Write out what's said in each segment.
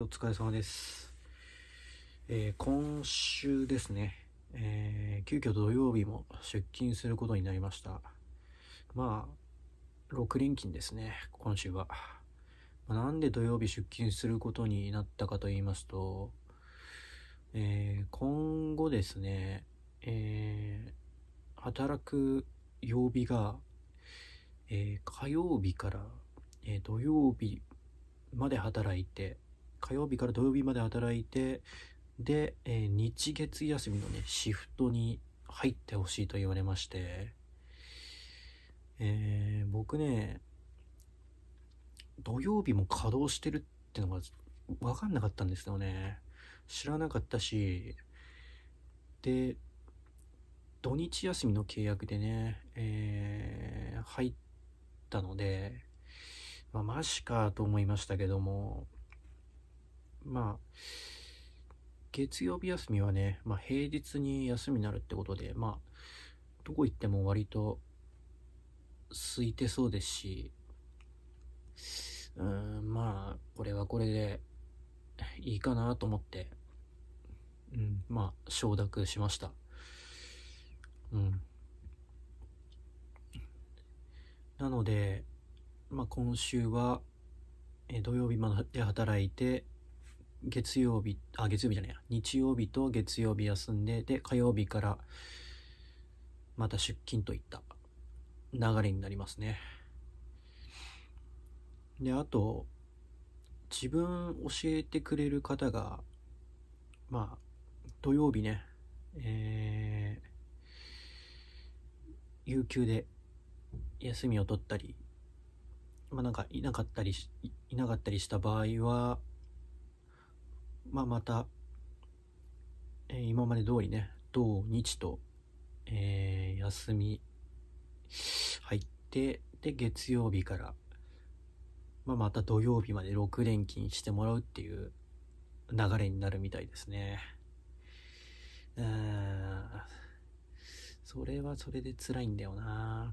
お疲れ様です。えー、今週ですね、えー、急遽土曜日も出勤することになりました。まあ、6連勤ですね、今週は。まあ、なんで土曜日出勤することになったかと言いますと、えー、今後ですね、えー、働く曜日が、えー、火曜日から、えー、土曜日まで働いて、火曜日から土曜日まで働いて、で、えー、日月休みのね、シフトに入ってほしいと言われまして、えー、僕ね、土曜日も稼働してるってのが分かんなかったんですよね。知らなかったし、で、土日休みの契約でね、えー、入ったので、まあ、マジかと思いましたけども、まあ、月曜日休みはね、まあ、平日に休みになるってことで、まあ、どこ行っても割と空いてそうですし、うん、まあ、これはこれでいいかなと思って、うん、まあ、承諾しました。うん。なので、まあ、今週は、え土曜日まで働いて、月曜日、あ、月曜日じゃないや、日曜日と月曜日休んで、で、火曜日からまた出勤といった流れになりますね。で、あと、自分教えてくれる方が、まあ、土曜日ね、えー、有給で休みを取ったり、まあ、なんかいなかったりいなかったりした場合は、まあ、また、えー、今まで通りね、土日と、えー、休み入って、で、月曜日から、まあ、また土曜日まで6連勤してもらうっていう流れになるみたいですね。うん。それはそれで辛いんだよな。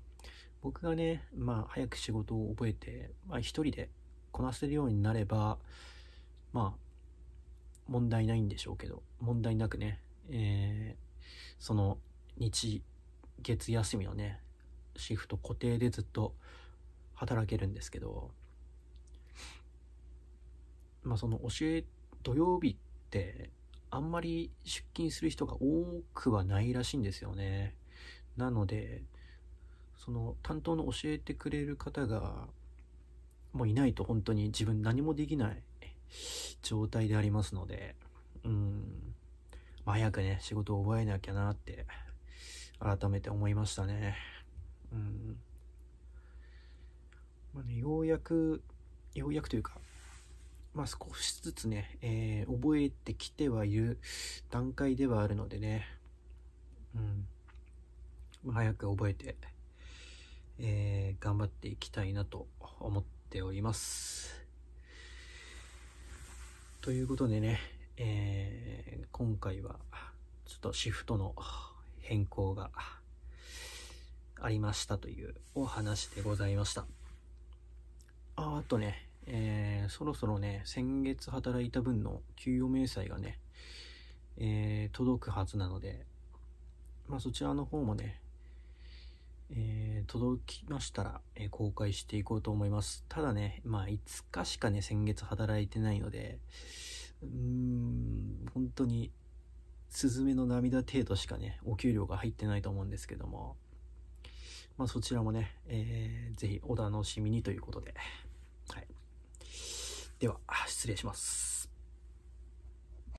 僕がね、まあ、早く仕事を覚えて、まあ、一人でこなせるようになれば、まあ、問題ないんでしょうけど、問題なくね、えー、その日、月休みのね、シフト固定でずっと働けるんですけど、まあその教え、土曜日ってあんまり出勤する人が多くはないらしいんですよね。なので、その担当の教えてくれる方がもういないと本当に自分何もできない状態でありますので、うん、まあ、早くね、仕事を覚えなきゃなって、改めて思いましたね。うん。まあね、ようやく、ようやくというか、まあ、少しずつね、えー、覚えてきてはいる段階ではあるのでね、うん。早く覚えて、えー、頑張っていきたいなと思っております。ということでね、えー、今回はちょっとシフトの変更がありましたというお話でございました。ああとね、えー、そろそろね、先月働いた分の給与明細がね、えー、届くはずなので、まあそちらの方もね、えー届きましたら、えー、公開していこうと思います。ただね、まあ、5日しかね、先月働いてないので、うーん、本当に、スズメの涙程度しかね、お給料が入ってないと思うんですけども、まあ、そちらもね、えー、ぜひお楽しみにということで、はい。では、失礼します。